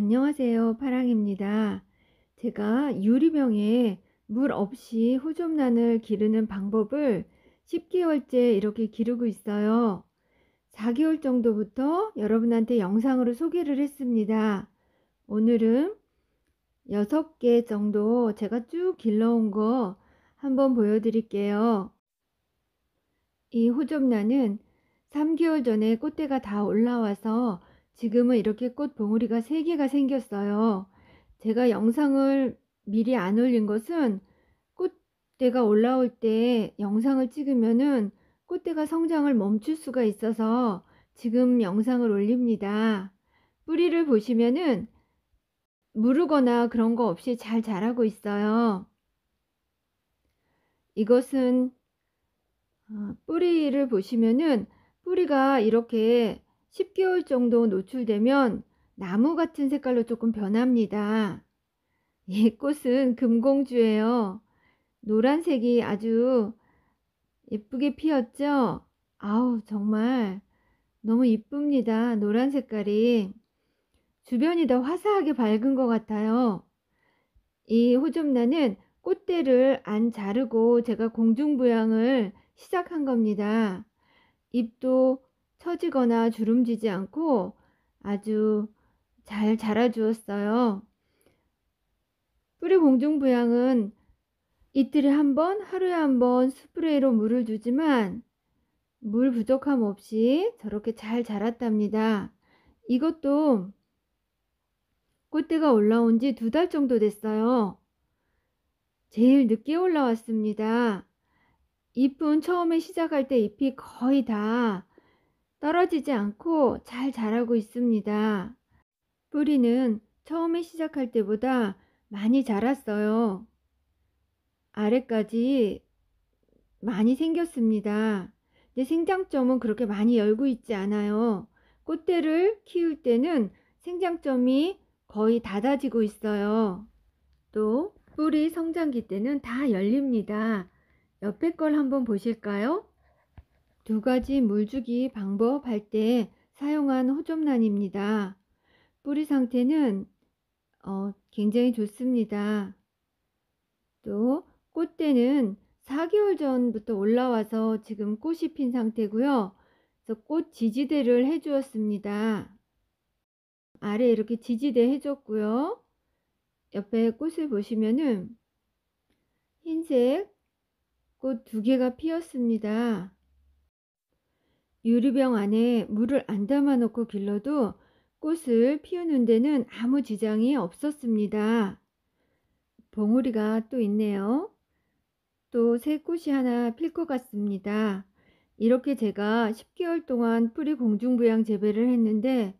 안녕하세요. 파랑입니다. 제가 유리병에 물 없이 호접란을 기르는 방법을 10개월째 이렇게 기르고 있어요. 4개월 정도부터 여러분한테 영상으로 소개를 했습니다. 오늘은 6개 정도 제가 쭉 길러온 거 한번 보여드릴게요. 이 호접란은 3개월 전에 꽃대가 다 올라와서 지금은 이렇게 꽃 봉우리가 3개가 생겼어요. 제가 영상을 미리 안 올린 것은 꽃대가 올라올 때 영상을 찍으면은 꽃대가 성장을 멈출 수가 있어서 지금 영상을 올립니다. 뿌리를 보시면은 무르거나 그런 거 없이 잘 자라고 있어요. 이것은 어, 뿌리를 보시면은 뿌리가 이렇게 10개월 정도 노출되면 나무 같은 색깔로 조금 변합니다. 이 꽃은 금공주예요. 노란색이 아주 예쁘게 피었죠? 아우, 정말 너무 이쁩니다. 노란 색깔이. 주변이 더 화사하게 밝은 것 같아요. 이 호접나는 꽃대를 안 자르고 제가 공중부양을 시작한 겁니다. 잎도 처지거나 주름지지 않고 아주 잘 자라주었어요. 뿌리 공중 부양은 이틀에 한 번, 하루에 한 번 스프레이로 물을 주지만 물 부족함 없이 저렇게 잘 자랐답니다. 이것도 꽃대가 올라온 지 두 달 정도 됐어요. 제일 늦게 올라왔습니다. 잎은 처음에 시작할 때 잎이 거의 다 떨어지지 않고 잘 자라고 있습니다. 뿌리는 처음에 시작할 때보다 많이 자랐어요. 아래까지 많이 생겼습니다. 내 생장점은 그렇게 많이 열고 있지 않아요. 꽃대를 키울 때는 생장점이 거의 닫아지고 있어요. 또 뿌리 성장기 때는 다 열립니다. 옆에 걸 한번 보실까요? 두 가지 물주기 방법 할 때 사용한 호접란입니다. 뿌리 상태는 어, 굉장히 좋습니다. 또 꽃대는 4개월 전부터 올라와서 지금 꽃이 핀 상태고요. 그래서 꽃 지지대를 해주었습니다. 아래 이렇게 지지대 해줬고요. 옆에 꽃을 보시면은 흰색 꽃 두 개가 피었습니다. 유리병 안에 물을 안 담아놓고 길러도 꽃을 피우는 데는 아무 지장이 없었습니다. 봉우리가 또 있네요. 또 새 꽃이 하나 필 것 같습니다. 이렇게 제가 10개월 동안 뿌리 공중부양 재배를 했는데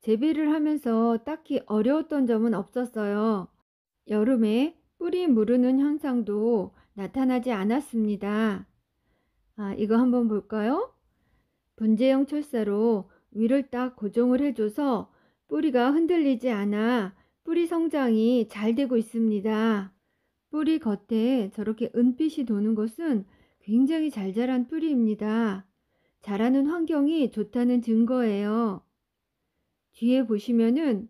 재배를 하면서 딱히 어려웠던 점은 없었어요. 여름에 뿌리 무르는 현상도 나타나지 않았습니다. 아, 이거 한번 볼까요? 분재형 철사로 위를 딱 고정을 해줘서 뿌리가 흔들리지 않아 뿌리 성장이 잘 되고 있습니다. 뿌리 겉에 저렇게 은빛이 도는 것은 굉장히 잘 자란 뿌리입니다. 자라는 환경이 좋다는 증거예요. 뒤에 보시면은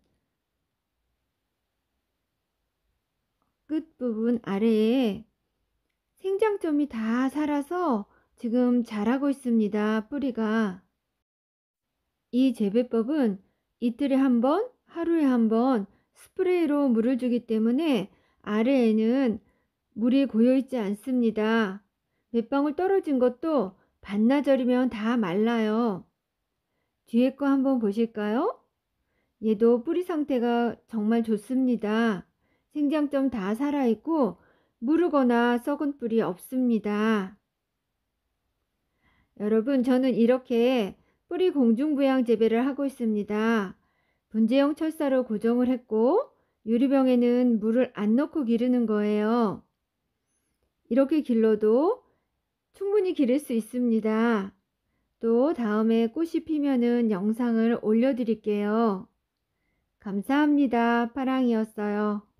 끝부분 아래에 생장점이 다 살아서 지금 잘하고 있습니다. 뿌리가. 이 재배법은 이틀에 한 번, 하루에 한 번 스프레이로 물을 주기 때문에 아래에는 물이 고여 있지 않습니다. 몇 방울 떨어진 것도 반나절이면 다 말라요. 뒤에 거 한번 보실까요? 얘도 뿌리 상태가 정말 좋습니다. 생장점 다 살아있고 무르거나 썩은 뿌리 없습니다. 여러분, 저는 이렇게 뿌리 공중부양 재배를 하고 있습니다. 분재형 철사로 고정을 했고 유리병에는 물을 안 넣고 기르는 거예요. 이렇게 길러도 충분히 기를 수 있습니다. 또 다음에 꽃이 피면은 영상을 올려드릴게요. 감사합니다. 파랑이었어요.